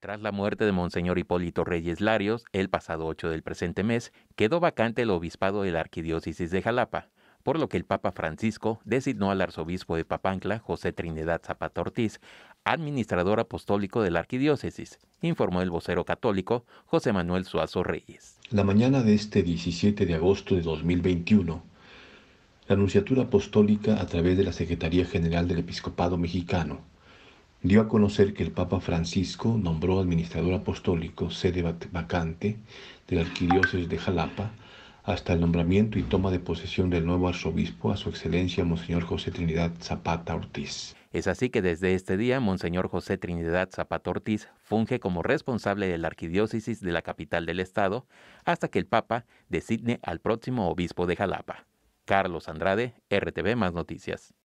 Tras la muerte de Monseñor Hipólito Reyes Larios, el pasado 8 del presente mes, quedó vacante el obispado de la Arquidiócesis de Jalapa, por lo que el Papa Francisco designó al arzobispo de Papancla, José Trinidad Zapata Ortiz, administrador apostólico de la Arquidiócesis, informó el vocero católico José Manuel Suazo Reyes. La mañana de este 17 de agosto de 2021, la Anunciatura Apostólica, a través de la Secretaría General del Episcopado Mexicano, dio a conocer que el Papa Francisco nombró administrador apostólico sede vacante de la arquidiócesis de Jalapa hasta el nombramiento y toma de posesión del nuevo arzobispo a su excelencia Monseñor José Trinidad Zapata Ortiz. Es así que desde este día Monseñor José Trinidad Zapata Ortiz funge como responsable de la arquidiócesis de la capital del estado hasta que el Papa designe al próximo obispo de Jalapa. Carlos Andrade, RTV Más Noticias.